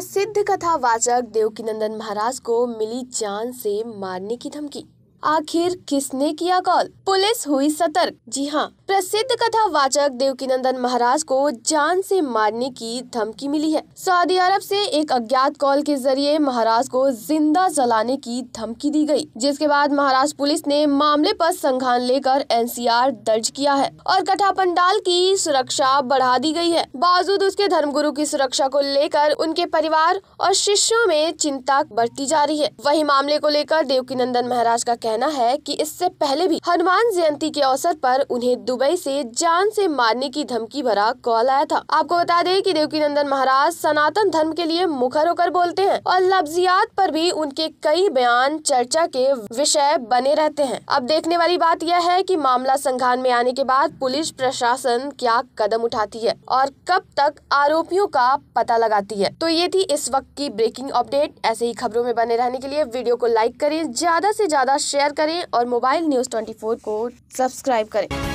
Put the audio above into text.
प्रसिद्ध कथा वाचक देवकीनंदन महाराज को मिली जान से मारने की धमकी आखिर किसने किया कॉल पुलिस हुई सतर्क जी हाँ प्रसिद्ध कथा वाचक देवकीनंदन महाराज को जान से मारने की धमकी मिली है सऊदी अरब से एक अज्ञात कॉल के जरिए महाराज को जिंदा जलाने की धमकी दी गई, जिसके बाद महाराज पुलिस ने मामले पर संज्ञान लेकर एनसीआर दर्ज किया है और कथा पंडाल की सुरक्षा बढ़ा दी गई है बावजूद उसके धर्मगुरु की सुरक्षा को लेकर उनके परिवार और शिष्यों में चिंता बढ़ती जा रही है वही मामले को लेकर देवकीनंदन महाराज का कहना है की इससे पहले भी हनुमान जयंती के अवसर आरोप उन्हें दुबई से जान से मारने की धमकी भरा कॉल आया था आपको बता दें कि देवकी नंदन महाराज सनातन धर्म के लिए मुखर होकर बोलते हैं और लफ्जियात पर भी उनके कई बयान चर्चा के विषय बने रहते हैं अब देखने वाली बात यह है कि मामला संघान में आने के बाद पुलिस प्रशासन क्या कदम उठाती है और कब तक आरोपियों का पता लगाती है तो ये थी इस वक्त की ब्रेकिंग अपडेट ऐसे ही खबरों में बने रहने के लिए वीडियो को लाइक करें ज्यादा से ज्यादा शेयर करें और मोबाइल न्यूज ट्वेंटी को सब्सक्राइब करें